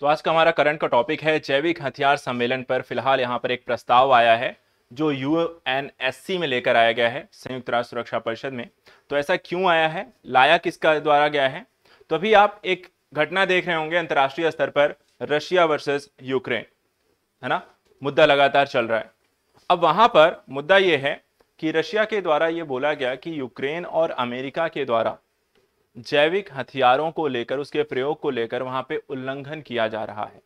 तो आज का हमारा करंट का टॉपिक है जैविक हथियार सम्मेलन पर फिलहाल यहाँ पर एक प्रस्ताव आया है जो यू में लेकर आया गया है संयुक्त राष्ट्र सुरक्षा परिषद में तो ऐसा क्यों आया है लाया किसका द्वारा गया है तो अभी आप एक घटना देख रहे होंगे अंतर्राष्ट्रीय स्तर पर रशिया वर्सेस यूक्रेन है ना मुद्दा लगातार चल रहा है अब वहां पर मुद्दा यह है कि रशिया के द्वारा यह बोला गया कि यूक्रेन और अमेरिका के द्वारा जैविक हथियारों को लेकर उसके प्रयोग को लेकर वहां पे उल्लंघन किया जा रहा है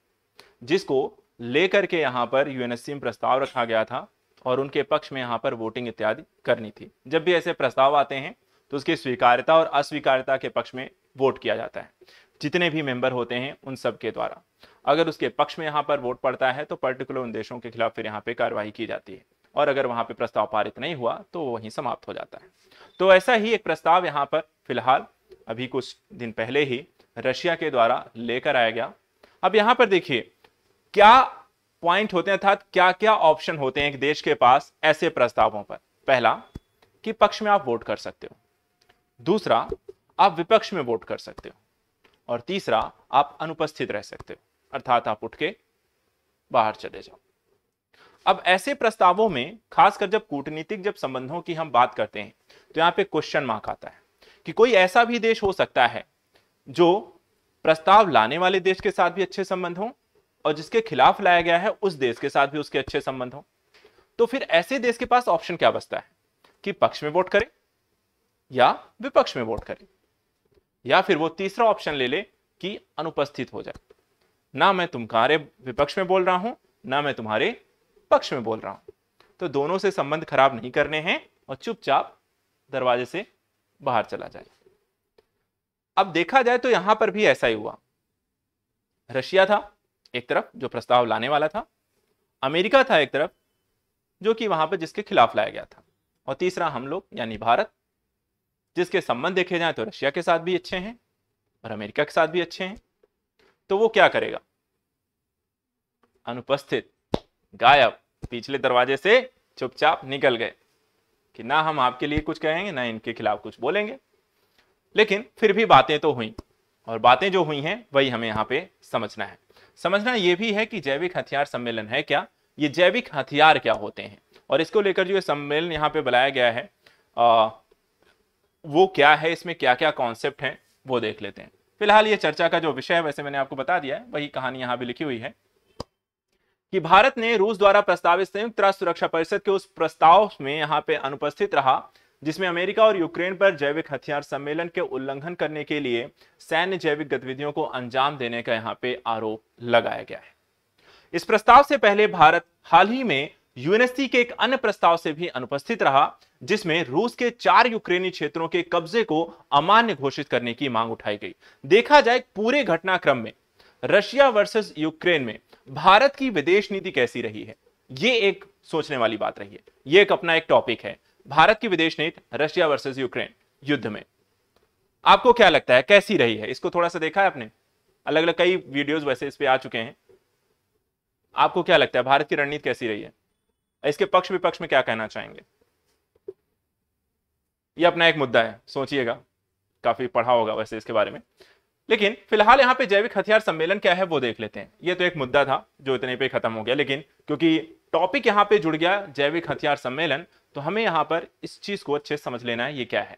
जिसको लेकर के यहाँ पर यूएनएससी में प्रस्ताव रखा गया था और उनके पक्ष में यहाँ पर वोटिंग इत्यादि करनी थी जब भी ऐसे प्रस्ताव आते हैं तो उसकी स्वीकार्यता और अस्वीकार्यता के पक्ष में वोट किया जाता है जितने भी मेंबर होते हैं उन सब के द्वारा अगर उसके पक्ष में यहाँ पर वोट पड़ता है तो पर्टिकुलर उन देशों के खिलाफ फिर यहाँ पे कार्रवाई की जाती है और अगर वहाँ पे प्रस्ताव पारित नहीं हुआ तो वहीं समाप्त हो जाता है तो ऐसा ही एक प्रस्ताव यहाँ पर फिलहाल अभी कुछ दिन पहले ही रशिया के द्वारा लेकर आया गया अब यहां पर देखिए क्या पॉइंट होते हैं अर्थात क्या क्या ऑप्शन होते हैं एक देश के पास ऐसे प्रस्तावों पर पहला कि पक्ष में आप वोट कर सकते हो दूसरा आप विपक्ष में वोट कर सकते हो और तीसरा आप अनुपस्थित रह सकते हो अर्थात आप उठ के बाहर चले जाओ अब ऐसे प्रस्तावों में खासकर जब कूटनीतिक जब संबंधों की हम बात करते हैं तो यहां पे क्वेश्चन मार्क आता है कि कोई ऐसा भी देश हो सकता है जो प्रस्ताव लाने वाले देश के साथ भी अच्छे संबंध हों और जिसके खिलाफ लाया गया है उस देश के साथ भी उसके अच्छे संबंध हों तो फिर ऐसे देश के पास ऑप्शन क्या बचता है कि पक्ष में वोट करें या विपक्ष में वोट करे या फिर वो तीसरा ऑप्शन ले ले कि अनुपस्थित हो जाए ना मैं तुम्हारे विपक्ष में बोल रहा हूं ना मैं तुम्हारे पक्ष में बोल रहा हूं तो दोनों से संबंध खराब नहीं करने हैं और चुपचाप दरवाजे से बाहर चला जाए अब देखा जाए तो यहां पर भी ऐसा ही हुआ रशिया था एक तरफ जो प्रस्ताव लाने वाला था अमेरिका था एक तरफ जो कि वहां पर जिसके खिलाफ लाया गया था और तीसरा हम लोग यानी भारत जिसके संबंध देखे जाए तो रशिया के साथ भी अच्छे हैं और अमेरिका के साथ भी अच्छे हैं तो वो क्या करेगा अनुपस्थित गायब पिछले दरवाजे से चुपचाप निकल गए कि ना हम आपके लिए कुछ कहेंगे ना इनके खिलाफ कुछ बोलेंगे लेकिन फिर भी बातें तो हुई और बातें जो हुई हैं वही हमें यहाँ पे समझना है समझना ये भी है कि जैविक हथियार सम्मेलन है क्या ये जैविक हथियार क्या होते हैं और इसको लेकर जो ये सम्मेलन यहाँ पे बुलाया गया है आ, वो क्या है इसमें क्या क्या कॉन्सेप्ट हैं वो देख लेते हैं फिलहाल ये चर्चा का जो विषय है वैसे मैंने आपको बता दिया है वही कहानी यहाँ भी लिखी हुई है कि भारत ने रूस द्वारा प्रस्तावित संयुक्त राष्ट्र सुरक्षा परिषद के उस प्रस्ताव में यहाँ पे अनुपस्थित रहा जिसमें अमेरिका और यूक्रेन पर जैविक हथियार सम्मेलन के उल्लंघन करने के लिए सैन्य जैविक गतिविधियों को अंजाम देने का यहाँ पे आरोप लगाया गया है इस प्रस्ताव से पहले भारत हाल ही में यूएनएससी के एक अन्य प्रस्ताव से भी अनुपस्थित रहा जिसमें रूस के चार यूक्रेनी क्षेत्रों के कब्जे को अमान्य घोषित करने की मांग उठाई गई देखा जाए पूरे घटनाक्रम में रशिया वर्सेस यूक्रेन में भारत की विदेश नीति कैसी रही है ये एक सोचने वाली बात रही है ये एक अपना एक टॉपिक है भारत की विदेश नीति रशिया वर्सेस यूक्रेन युद्ध में आपको क्या लगता है कैसी रही है इसको थोड़ा सा देखा है आपने अलग अलग कई वीडियोस वैसे इस पे आ चुके हैं आपको क्या लगता है भारत की रणनीति कैसी रही है इसके पक्ष विपक्ष में क्या कहना चाहेंगे ये अपना एक मुद्दा है सोचिएगा काफी पढ़ा होगा वैसे इसके बारे में लेकिन फिलहाल यहाँ पे जैविक हथियार सम्मेलन क्या है वो देख लेते हैं ये तो एक मुद्दा था जो इतने पे खत्म हो गया लेकिन क्योंकि टॉपिक यहाँ पे जुड़ गया जैविक हथियार सम्मेलन तो हमें यहाँ पर इस चीज को अच्छे समझ लेना है ये क्या है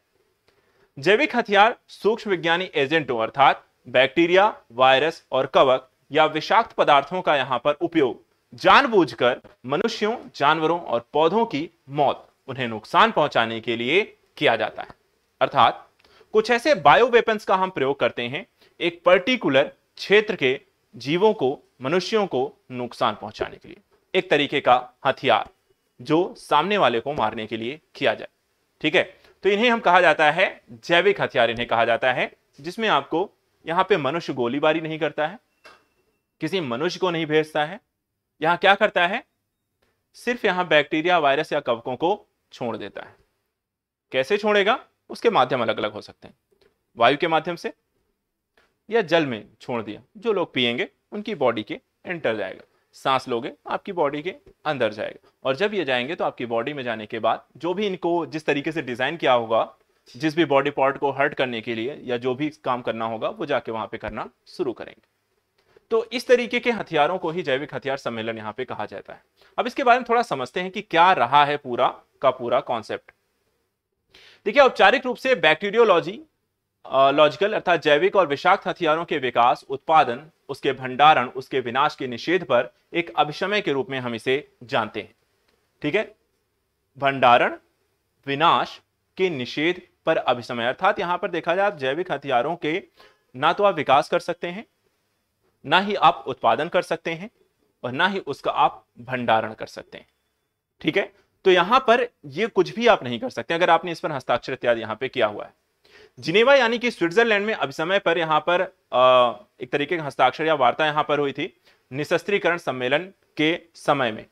जैविक हथियार सूक्ष्म विज्ञानी एजेंटों अर्थात बैक्टीरिया वायरस और कवक या विषाक्त पदार्थों का यहाँ पर उपयोग जानबूझकर मनुष्यों जानवरों और पौधों की मौत उन्हें नुकसान पहुंचाने के लिए किया जाता है अर्थात कुछ ऐसे बायो वेपन्स का हम प्रयोग करते हैं एक पर्टिकुलर क्षेत्र के जीवों को मनुष्यों को नुकसान पहुंचाने के लिए एक तरीके का हथियार जो सामने वाले को मारने के लिए किया जाए ठीक है तो इन्हें हम कहा जाता है जैविक हथियार इन्हें कहा जाता है जिसमें आपको यहां पे मनुष्य गोलीबारी नहीं करता है किसी मनुष्य को नहीं भेजता है यहां क्या करता है सिर्फ यहां बैक्टीरिया वायरस या कवकों को छोड़ देता है कैसे छोड़ेगा उसके माध्यम अलग अलग हो सकते हैं वायु के माध्यम से या जल में छोड़ दिया जो लोग पिएंगे उनकी बॉडी के एंटर जाएगा सांस लोगे आपकी बॉडी के अंदर जाएगा और जब ये जाएंगे तो आपकी बॉडी में जाने के बाद जो भी इनको जिस तरीके से डिज़ाइन किया होगा जिस भी बॉडी पार्ट को हर्ट करने के लिए या जो भी काम करना होगा वो जाके वहां पे करना शुरू करेंगे तो इस तरीके के हथियारों को ही जैविक हथियार सम्मेलन यहाँ पे कहा जाता है अब इसके बारे में थोड़ा समझते हैं कि क्या रहा है पूरा का पूरा कॉन्सेप्ट देखिए औपचारिक रूप से बैक्टीरियोलॉजी लॉजिकल अर्थात जैविक और विषाक्त हथियारों के विकास उत्पादन उसके भंडारण उसके विनाश के निषेध पर एक अभिशमय के रूप में हम इसे जानते हैं ठीक है भंडारण विनाश के निषेध पर अभिसमय अर्थात यहां पर देखा जाए आप जैविक हथियारों के ना तो आप विकास कर सकते हैं ना ही आप उत्पादन कर सकते हैं और ना ही उसका आप भंडारण कर सकते हैं ठीक है तो यहां पर ये कुछ भी आप नहीं कर सकते अगर आपने इस पर हस्ताक्षर इत्यादि यहां पे किया हुआ है जिनेवा यानी कि स्विट्जरलैंड में समय पर यहाँ पर एक तरीके का हस्ताक्षर या वार्ता यहाँ पर हुई थी निशस्त्रीकरण सम्मेलन के समय में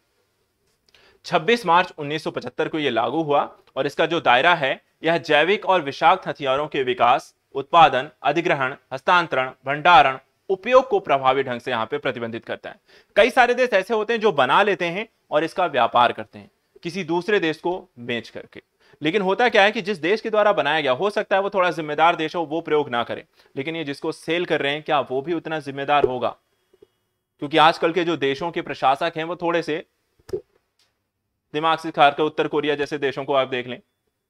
26 मार्च 1975 को यह लागू हुआ और इसका जो दायरा है यह जैविक और विषाक्त हथियारों के विकास उत्पादन अधिग्रहण हस्तांतरण भंडारण उपयोग को प्रभावी ढंग से यहाँ पे प्रतिबंधित करता है कई सारे देश ऐसे होते हैं जो बना लेते हैं और इसका व्यापार करते हैं किसी दूसरे देश को बेच करके लेकिन होता क्या है कि जिस देश के द्वारा बनाया गया हो सकता है वो थोड़ा जिम्मेदार देश हो वो प्रयोग ना करें लेकिन ये जिसको सेल कर रहे हैं क्या वो भी उतना जिम्मेदार होगा क्योंकि आजकल के जो देशों के प्रशासक हैं वो थोड़े से दिमाग से खार कर उत्तर कोरिया जैसे देशों को आप देख लें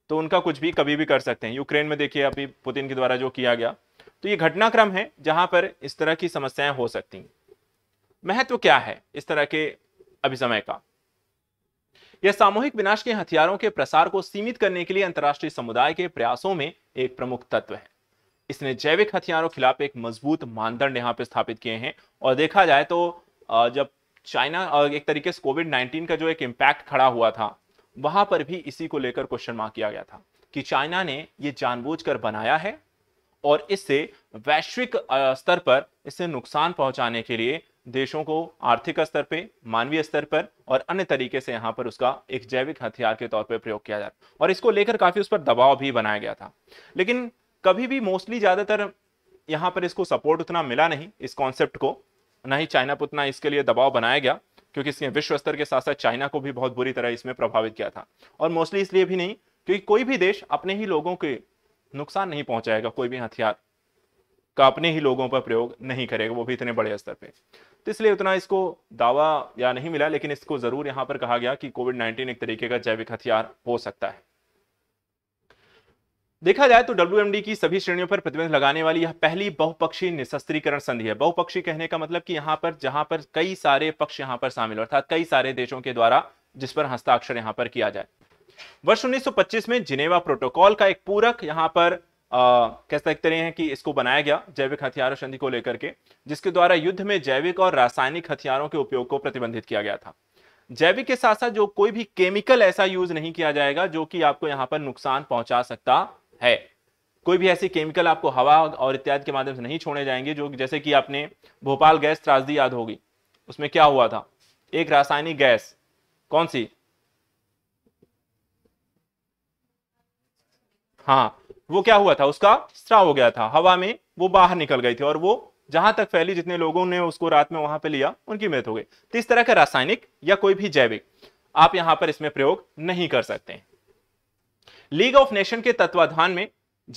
तो उनका कुछ भी कभी भी कर सकते हैं यूक्रेन में देखिए अभी पुतिन के द्वारा जो किया गया तो ये घटनाक्रम है जहां पर इस तरह की समस्याएं हो सकती हैं महत्व तो क्या है इस तरह के अभिसमय का यह सामूहिक विनाश के हथियारों के प्रसार को सीमित करने के लिए अंतर्राष्ट्रीय समुदाय के प्रयासों में एक प्रमुख तत्व है इसने जैविक हथियारों के खिलाफ एक मजबूत मानदंड यहाँ पे स्थापित किए हैं और देखा जाए तो जब चाइना एक तरीके से कोविड 19 का जो एक इम्पैक्ट खड़ा हुआ था वहां पर भी इसी को लेकर क्वेश्चन मार्क किया गया था कि चाइना ने ये जानबूझकर बनाया है और इससे वैश्विक स्तर पर इसे नुकसान पहुंचाने के लिए देशों को आर्थिक स्तर पे मानवीय स्तर पर और अन्य तरीके से यहाँ पर उसका एक जैविक हथियार के तौर पर प्रयोग किया जा है और इसको लेकर काफी उस पर दबाव भी बनाया गया था लेकिन कभी भी मोस्टली ज्यादातर यहाँ पर इसको सपोर्ट उतना मिला नहीं इस कॉन्सेप्ट को ना ही चाइना पर उतना इसके लिए दबाव बनाया गया क्योंकि इसने विश्व स्तर के साथ साथ चाइना को भी बहुत बुरी तरह इसमें प्रभावित किया था और मोस्टली इसलिए भी नहीं क्योंकि कोई भी देश अपने ही लोगों के नुकसान नहीं पहुंचाएगा कोई भी हथियार का अपने ही लोगों पर प्रयोग नहीं करेगा वो भी इतने बड़े स्तर पे तो इसलिए उतना इसको दावा या नहीं मिला लेकिन इसको जरूर यहां पर कहा गया कि कोविड नाइन्टीन एक तरीके का जैविक हथियार हो सकता है देखा जाए तो डब्ल्यू की सभी श्रेणियों पर प्रतिबंध लगाने वाली यह पहली बहुपक्षी निशस्त्रीकरण संधि है बहुपक्षी कहने का मतलब कि यहां पर जहां पर कई सारे पक्ष यहां पर शामिल अर्थात कई सारे देशों के द्वारा जिस पर हस्ताक्षर यहां पर किया जाए वर्ष 1925 में जिनेवा प्रोटोकॉल का एक पूरक यहां पर कह सकते हैं कि इसको बनाया गया जैविक हथियार संधि को लेकर के जिसके द्वारा युद्ध में जैविक और रासायनिक हथियारों के उपयोग को प्रतिबंधित किया गया था जैविक के साथ साथ जो कोई भी केमिकल ऐसा यूज नहीं किया जाएगा जो कि आपको यहां पर नुकसान पहुंचा सकता है कोई भी ऐसी केमिकल आपको हवा और इत्यादि के माध्यम से नहीं छोड़े जाएंगे जो जैसे कि आपने भोपाल गैस त्रासदी याद होगी उसमें क्या हुआ था एक रासायनिक गैस कौन सी हाँ वो क्या हुआ था उसका स्त्राव हो गया था हवा में वो बाहर निकल गई थी और वो जहां तक फैली जितने लोगों ने उसको रात में वहां पे लिया उनकी मृत हो गई तो इस तरह का रासायनिक या कोई भी जैविक आप यहां पर इसमें प्रयोग नहीं कर सकते लीग ऑफ नेशन के तत्वाधान में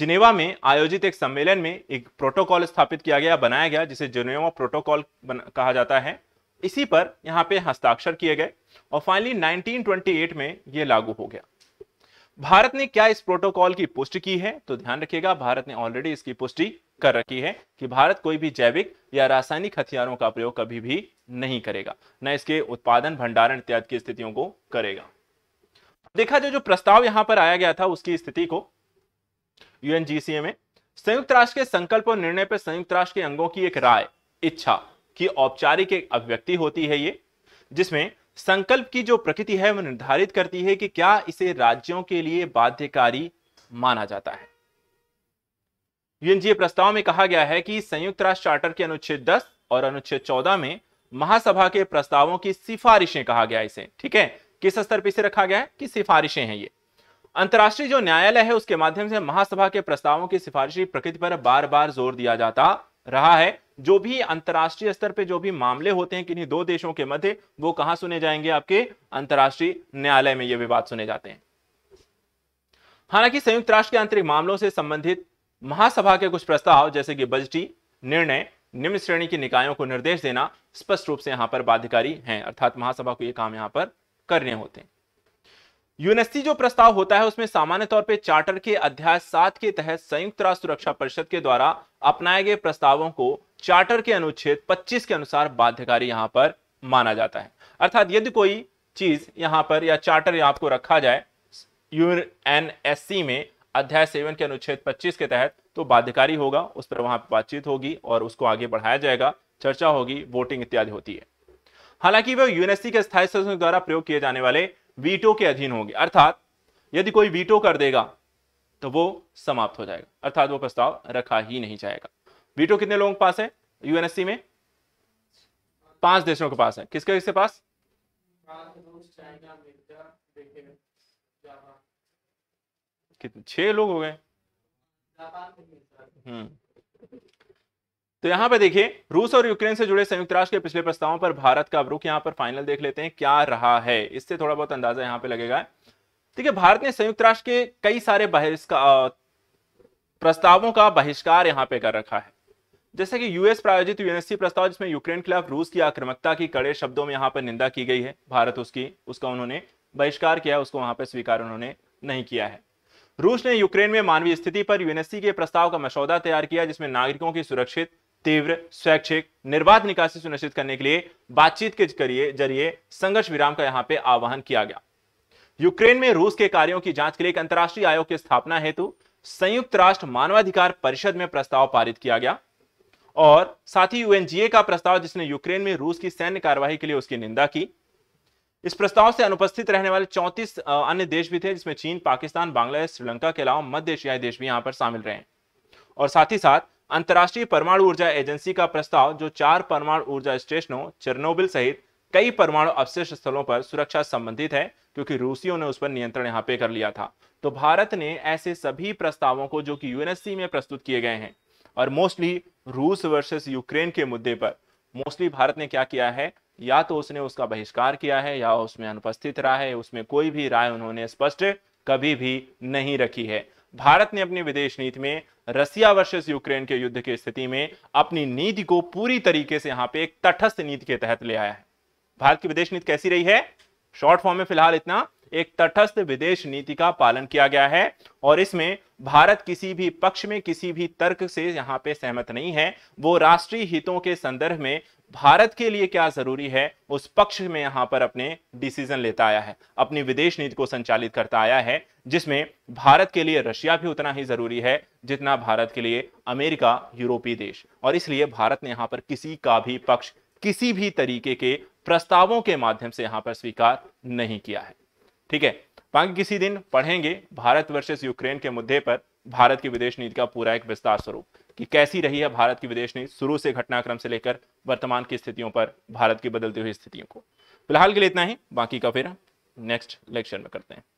जिनेवा में आयोजित एक सम्मेलन में एक प्रोटोकॉल स्थापित किया गया बनाया गया जिसे जिनेवा प्रोटोकॉल कहा जाता है इसी पर यहाँ पे हस्ताक्षर किए गए और फाइनली 1928 में ये लागू हो गया भारत ने क्या इस प्रोटोकॉल की पुष्टि की है तो ध्यान रखिएगा भारत ने ऑलरेडी इसकी पुष्टि कर रखी है कि भारत कोई भी जैविक या रासायनिक हथियारों का प्रयोग कभी भी नहीं करेगा न इसके उत्पादन भंडारण इत्यादि की स्थितियों को करेगा देखा जाए जो प्रस्ताव यहां पर आया गया था उसकी स्थिति को यूएनजीसीए में संयुक्त राष्ट्र के संकल्प और निर्णय पर संयुक्त राष्ट्र के अंगों की एक राय इच्छा की औपचारिक एक अभिव्यक्ति होती है ये जिसमें संकल्प की जो प्रकृति है वो निर्धारित करती है कि क्या इसे राज्यों के लिए बाध्यकारी माना जाता है यूएनजीए प्रस्ताव में कहा गया है कि संयुक्त राष्ट्र चार्टर के अनुच्छेद 10 और अनुच्छेद 14 में महासभा के प्रस्तावों की सिफारिशें कहा गया इसे ठीक है किस स्तर पर इसे रखा गया है कि सिफारिशें हैं ये अंतर्राष्ट्रीय जो न्यायालय है उसके माध्यम से महासभा के प्रस्तावों की सिफारिशी प्रकृति पर बार बार जोर दिया जाता रहा है जो भी अंतर्राष्ट्रीय स्तर पे जो भी मामले होते हैं किन्हीं दो देशों के मध्य वो कहां सुने जाएंगे आपके अंतर्राष्ट्रीय न्यायालय में ये विवाद सुने जाते हैं हालांकि संयुक्त राष्ट्र के आंतरिक मामलों से संबंधित महासभा के कुछ प्रस्ताव जैसे कि बजटी निर्णय निम्न श्रेणी के निकायों को निर्देश देना स्पष्ट रूप से यहां पर बाध्यकारी हैं अर्थात महासभा को ये काम यहां पर करने होते हैं यूएनएससी जो प्रस्ताव होता है उसमें सामान्य तौर पर चार्टर के अध्याय सात के तहत संयुक्त राष्ट्र सुरक्षा परिषद के द्वारा अपनाए गए प्रस्तावों को चार्टर के अनुच्छेद 25 के अनुसार बाध्यकारी यहां पर माना जाता है अर्थात यदि कोई चीज यहां पर या चार्टर आपको रखा जाए यूएनएससी में अध्याय सेवन के अनुच्छेद पच्चीस के तहत तो बाध्यकारी होगा उस पर वहां बातचीत होगी और उसको आगे बढ़ाया जाएगा चर्चा होगी वोटिंग इत्यादि होती है हालांकि वह यूएनएससी के स्थायी सदस्यों द्वारा प्रयोग किए जाने वाले वीटो के अधीन होगी अर्थात यदि कोई वीटो कर देगा तो वो समाप्त हो जाएगा अर्थात वो प्रस्ताव रखा ही नहीं जाएगा वीटो कितने लोगों के पास है यूएनएससी में पांच देशों के पास है किसके किसके पास कितने छह लोग हो गए हम्म तो यहां पर देखिए रूस और यूक्रेन से जुड़े संयुक्त राष्ट्र के पिछले प्रस्तावों पर भारत का रुख यहां पर फाइनल देख लेते हैं क्या रहा है इससे थोड़ा बहुत अंदाजा यहां पे लगेगा देखिए भारत ने संयुक्त राष्ट्र के कई सारे बहिष्कार प्रस्तावों का बहिष्कार यहां पे कर रखा है जैसे कि यूएस प्रायोजित यूएनएससी प्रस्ताव जिसमें यूक्रेन के खिलाफ रूस की आक्रमकता की कड़े शब्दों में यहां पर निंदा की गई है भारत उसकी उसका उन्होंने बहिष्कार किया उसको वहां पर स्वीकार उन्होंने नहीं किया है रूस ने यूक्रेन में मानवीय स्थिति पर यूएनएससी के प्रस्ताव का मसौदा तैयार किया जिसमें नागरिकों की सुरक्षित तीव्र स्वैच्छिक निर्बाध निकासी सुनिश्चित करने के लिए बातचीत के करिए जरिए संघर्ष विराम का यहां पे आह्वान किया गया यूक्रेन में रूस के कार्यों की जांच के लिए एक अंतर्राष्ट्रीय आयोग की स्थापना हेतु संयुक्त राष्ट्र मानवाधिकार परिषद में प्रस्ताव पारित किया गया और साथ ही यूएनजीए का प्रस्ताव जिसने यूक्रेन में रूस की सैन्य कार्यवाही के लिए उसकी निंदा की इस प्रस्ताव से अनुपस्थित रहने वाले 34 अन्य देश भी थे जिसमें चीन पाकिस्तान बांग्लादेश श्रीलंका के अलावा मध्य एशियाई देश भी यहां पर शामिल रहे और साथ ही साथ अंतर्राष्ट्रीय परमाणु ऊर्जा एजेंसी का प्रस्ताव जो चार परमाणु ऊर्जा स्टेशनों चरनोबिल सहित कई परमाणु अवशेष स्थलों पर सुरक्षा संबंधित है क्योंकि रूसियों ने उस पर नियंत्रण यहाँ पे कर लिया था तो भारत ने ऐसे सभी प्रस्तावों को जो कि यूएनएससी में प्रस्तुत किए गए हैं और मोस्टली रूस वर्सेस यूक्रेन के मुद्दे पर मोस्टली भारत ने क्या किया है या तो उसने उसका बहिष्कार किया है या उसमें अनुपस्थित रहा है उसमें कोई भी राय उन्होंने स्पष्ट कभी भी नहीं रखी है भारत ने अपनी विदेश नीति में रसिया वर्सेस यूक्रेन के युद्ध की स्थिति में अपनी नीति को पूरी तरीके से यहां पे एक तटस्थ नीति के तहत ले आया है भारत की विदेश नीति कैसी रही है शॉर्ट फॉर्म में फिलहाल इतना एक तटस्थ विदेश नीति का पालन किया गया है और इसमें भारत किसी भी पक्ष में किसी भी तर्क से यहाँ पे सहमत नहीं है वो राष्ट्रीय हितों के संदर्भ में भारत के लिए क्या जरूरी है उस पक्ष में यहाँ पर अपने डिसीजन लेता आया है अपनी विदेश नीति को संचालित करता आया है जिसमें भारत के लिए रशिया भी उतना ही जरूरी है जितना भारत के लिए अमेरिका यूरोपीय देश और इसलिए भारत ने यहाँ पर किसी का भी पक्ष किसी भी तरीके के प्रस्तावों के माध्यम से यहाँ पर स्वीकार नहीं किया है ठीक है बाकी किसी दिन पढ़ेंगे भारत वर्सेस यूक्रेन के मुद्दे पर भारत की विदेश नीति का पूरा एक विस्तार स्वरूप कि कैसी रही है भारत की विदेश नीति शुरू से घटनाक्रम से लेकर वर्तमान की स्थितियों पर भारत की बदलती हुई स्थितियों को फिलहाल के लिए इतना ही बाकी का फिर नेक्स्ट लेक्चर में करते हैं